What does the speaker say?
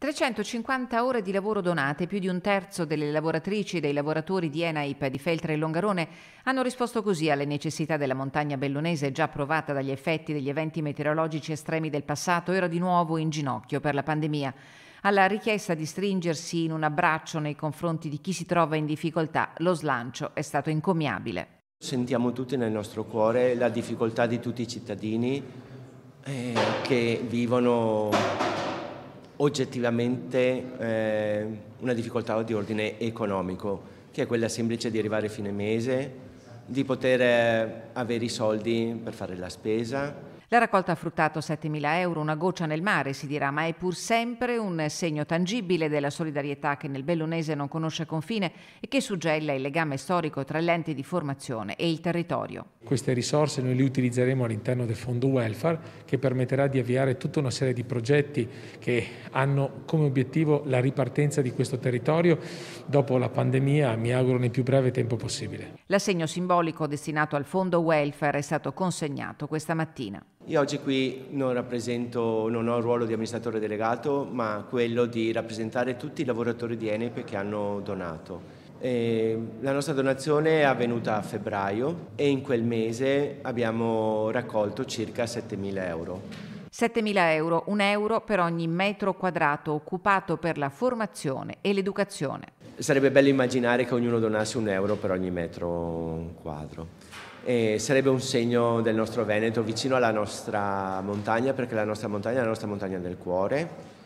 350 ore di lavoro donate, più di un terzo delle lavoratrici e dei lavoratori di Enaip, di Feltre e Longarone hanno risposto così alle necessità della montagna bellunese già provata dagli effetti degli eventi meteorologici estremi del passato, era di nuovo in ginocchio per la pandemia. Alla richiesta di stringersi in un abbraccio nei confronti di chi si trova in difficoltà, lo slancio è stato incommiabile. Sentiamo tutti nel nostro cuore la difficoltà di tutti i cittadini eh, che vivono oggettivamente eh, una difficoltà di ordine economico, che è quella semplice di arrivare a fine mese, di poter eh, avere i soldi per fare la spesa, la raccolta ha fruttato 7.000 euro, una goccia nel mare si dirà, ma è pur sempre un segno tangibile della solidarietà che nel bellunese non conosce confine e che suggella il legame storico tra l'ente di formazione e il territorio. Queste risorse noi le utilizzeremo all'interno del fondo welfare che permetterà di avviare tutta una serie di progetti che hanno come obiettivo la ripartenza di questo territorio dopo la pandemia, mi auguro nel più breve tempo possibile. L'assegno simbolico destinato al fondo welfare è stato consegnato questa mattina. Io oggi qui non rappresento, non ho il ruolo di amministratore delegato, ma quello di rappresentare tutti i lavoratori di Enep che hanno donato. E la nostra donazione è avvenuta a febbraio e in quel mese abbiamo raccolto circa 7.000 euro. 7.000 euro, un euro per ogni metro quadrato occupato per la formazione e l'educazione. Sarebbe bello immaginare che ognuno donasse un euro per ogni metro quadro. E sarebbe un segno del nostro Veneto vicino alla nostra montagna, perché la nostra montagna è la nostra montagna del cuore